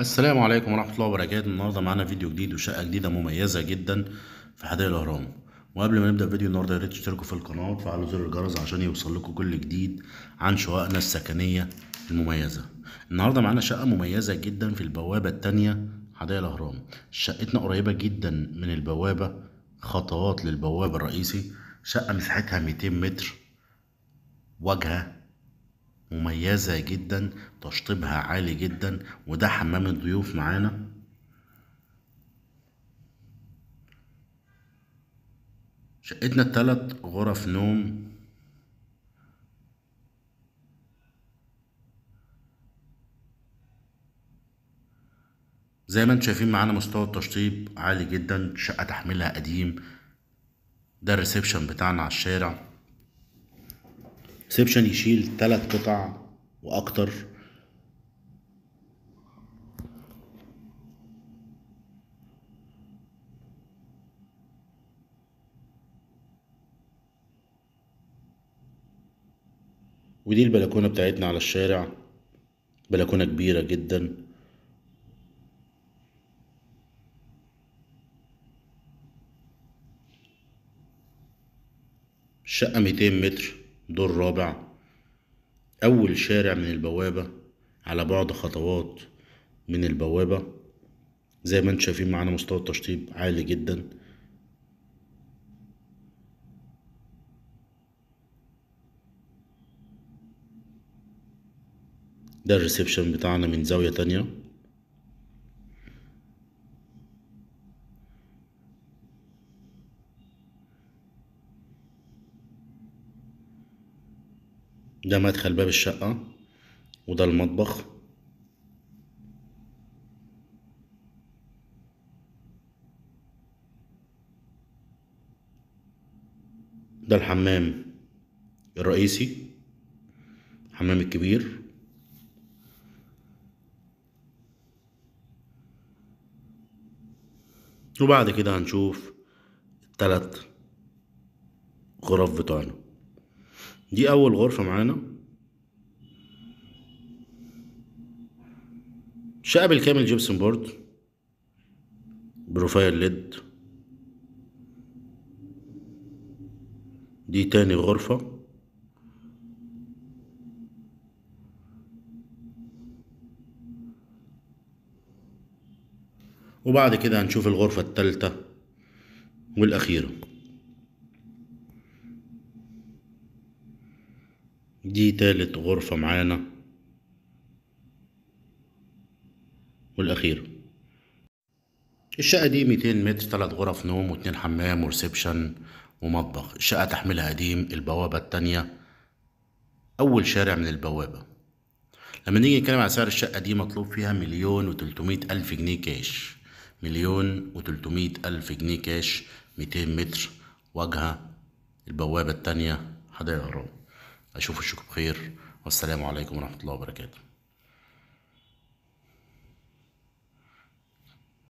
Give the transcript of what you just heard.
السلام عليكم ورحمة الله وبركاته النهاردة معانا فيديو جديد وشقة جديدة مميزة جدا في حدائق الأهرام وقبل ما نبدأ فيديو النهاردة ياريت تشتركوا في القناة وتفعلوا زر الجرس عشان يوصل لكم كل جديد عن شققنا السكنية المميزة النهاردة معانا شقة مميزة جدا في البوابة التانية حدائق الأهرام شقتنا قريبة جدا من البوابة خطوات للبواب الرئيسي شقة مساحتها 200 متر واجهة مميزة جدا تشطيبها عالي جدا وده حمام الضيوف معانا شقتنا الثلاث غرف نوم زي ما انتم شايفين معانا مستوى التشطيب عالي جدا شقة تحميلها قديم ده الريسبشن بتاعنا على الشارع سيبشن يشيل ثلاث قطع واكتر ودي البلكونة بتاعتنا على الشارع بلكونة كبيرة جدا شقة 200 متر دور رابع أول شارع من البوابة على بعد خطوات من البوابة زي ما انتم شايفين معانا مستوى التشطيب عالي جدا ده الريسبشن بتاعنا من زاوية تانية ده مدخل باب الشقة وده المطبخ ده الحمام الرئيسي الحمام الكبير وبعد كده هنشوف التلات غرف بتوعنا دي اول غرفة معانا شقة بالكامل جيبسون بورد بروفايل ليد دي تاني غرفة وبعد كده هنشوف الغرفة التالتة والأخيرة دي تالت غرفة معانا والأخيرة الشقة دي ميتين متر تلات غرف نوم واتنين حمام وريسبشن ومطبخ الشقة تحملها قديم البوابة التانية أول شارع من البوابة لما نيجي نتكلم على سعر الشقة دي مطلوب فيها مليون وتلتمية ألف جنيه كاش مليون وتلتمية ألف جنيه كاش ميتين متر واجهة البوابة التانية حدائق الروم أشوف الشكو بخير والسلام عليكم ورحمة الله وبركاته